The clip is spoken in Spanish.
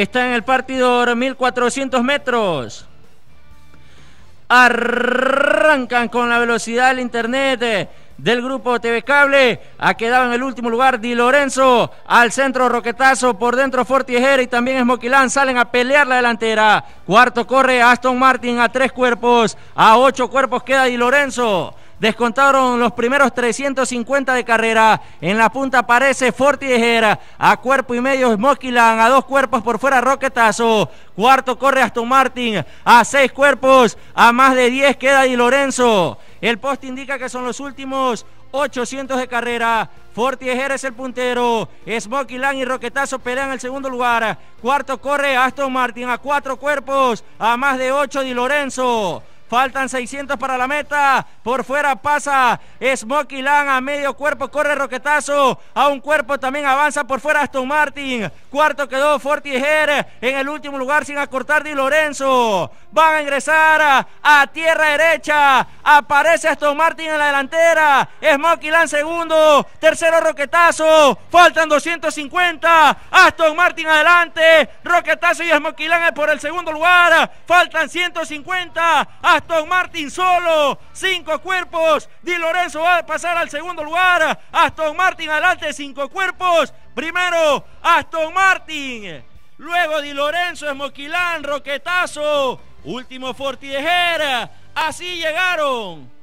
Está en el partidor 1400 metros. Arrancan con la velocidad del internet eh, del grupo TV Cable. Ha quedado en el último lugar Di Lorenzo. Al centro Roquetazo. Por dentro Fortiejera y también Esmoquilán. Salen a pelear la delantera. Cuarto corre Aston Martin a tres cuerpos. A ocho cuerpos queda Di Lorenzo. Descontaron los primeros 350 de carrera. En la punta aparece Fortieger A cuerpo y medio Mosquilan. A dos cuerpos por fuera Roquetazo. Cuarto corre Aston Martin. A seis cuerpos. A más de 10 queda Di Lorenzo. El post indica que son los últimos 800 de carrera. Fortieger es el puntero. Smokey Lang y Roquetazo pelean el segundo lugar. Cuarto corre Aston Martin a cuatro cuerpos. A más de ocho Di Lorenzo. Faltan 600 para la meta. Por fuera pasa Smokey Lang a medio cuerpo. Corre Roquetazo. A un cuerpo también avanza por fuera Aston Martin. Cuarto quedó Fortier. En el último lugar sin acortar Di Lorenzo. Van a ingresar a, tierra derecha. Aparece Aston Martin en la delantera. Smokey Lan segundo. Tercero Roquetazo. Faltan 250. Aston Martin adelante. Roquetazo y Smokey Lan por el segundo lugar. Faltan 150. Aston Martin solo, cinco cuerpos. Di Lorenzo va a pasar al segundo lugar. Aston Martin adelante, cinco cuerpos. Primero, Aston Martin. Luego Di Lorenzo, Esmoquilán, Roquetazo. Último Fortidejera, Así llegaron.